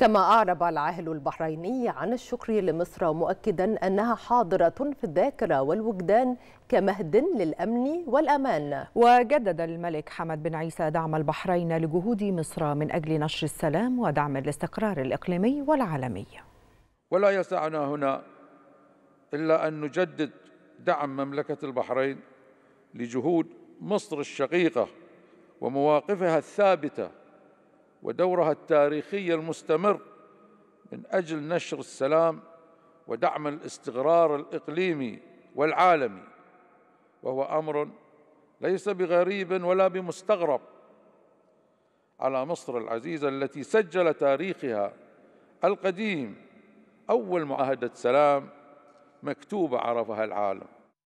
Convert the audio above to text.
كما أعرب العاهل البحريني عن الشكر لمصر مؤكدا أنها حاضرة في الذاكرة والوجدان كمهد للأمن والأمان وجدد الملك حمد بن عيسى دعم البحرين لجهود مصر من أجل نشر السلام ودعم الاستقرار الإقليمي والعالمي ولا يسعنا هنا إلا أن نجدد دعم مملكة البحرين لجهود مصر الشقيقة ومواقفها الثابتة ودورها التاريخي المستمر من اجل نشر السلام ودعم الاستقرار الاقليمي والعالمي وهو امر ليس بغريب ولا بمستغرب على مصر العزيزه التي سجل تاريخها القديم اول معاهده سلام مكتوبه عرفها العالم